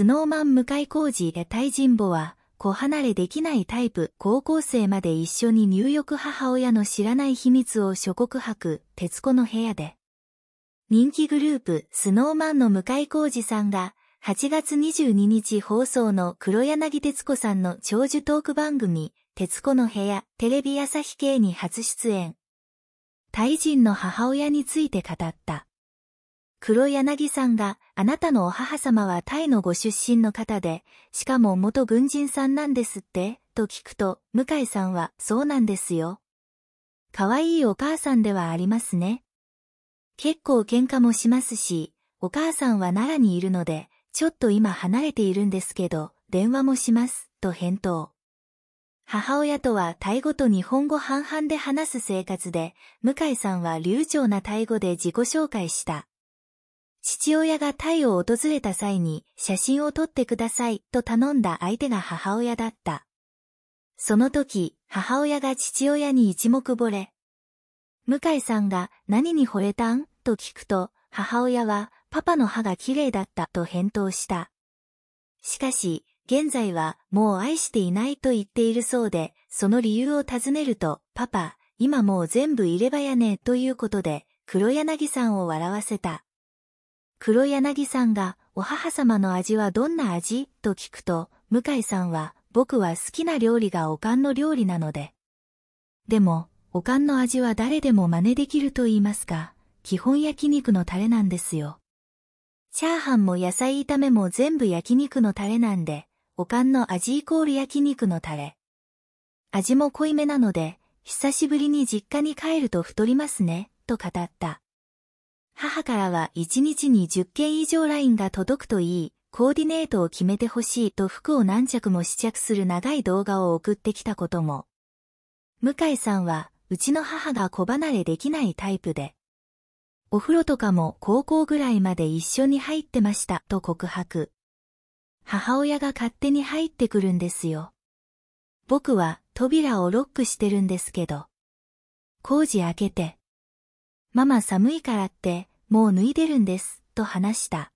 スノーマン向井浩二へ対人母は、子離れできないタイプ、高校生まで一緒に入浴母親の知らない秘密を諸国博、徹子の部屋で。人気グループ、スノーマンの向井浩二さんが、8月22日放送の黒柳徹子さんの長寿トーク番組、徹子の部屋、テレビ朝日系に初出演。タイ人の母親について語った。黒柳さんが、あなたのお母様はタイのご出身の方で、しかも元軍人さんなんですって、と聞くと、向井さんは、そうなんですよ。可愛いお母さんではありますね。結構喧嘩もしますし、お母さんは奈良にいるので、ちょっと今離れているんですけど、電話もします、と返答。母親とはタイ語と日本語半々で話す生活で、向井さんは流暢なタイ語で自己紹介した。父親がタイを訪れた際に写真を撮ってくださいと頼んだ相手が母親だった。その時、母親が父親に一目惚れ。向井さんが何に惚れたんと聞くと、母親はパパの歯が綺麗だったと返答した。しかし、現在はもう愛していないと言っているそうで、その理由を尋ねると、パパ、今もう全部入れ歯やねということで、黒柳さんを笑わせた。黒柳さんが、お母様の味はどんな味と聞くと、向井さんは、僕は好きな料理がおかんの料理なので。でも、おかんの味は誰でも真似できると言いますか、基本焼肉のタレなんですよ。チャーハンも野菜炒めも全部焼肉のタレなんで、おかんの味イコール焼肉のタレ。味も濃いめなので、久しぶりに実家に帰ると太りますね、と語った。母からは1日に10件以上ラインが届くといい、コーディネートを決めてほしいと服を何着も試着する長い動画を送ってきたことも。向井さんは、うちの母が子離れできないタイプで、お風呂とかも高校ぐらいまで一緒に入ってましたと告白。母親が勝手に入ってくるんですよ。僕は扉をロックしてるんですけど。工事開けて。ママ寒いからってもう脱いでるんです、と話した。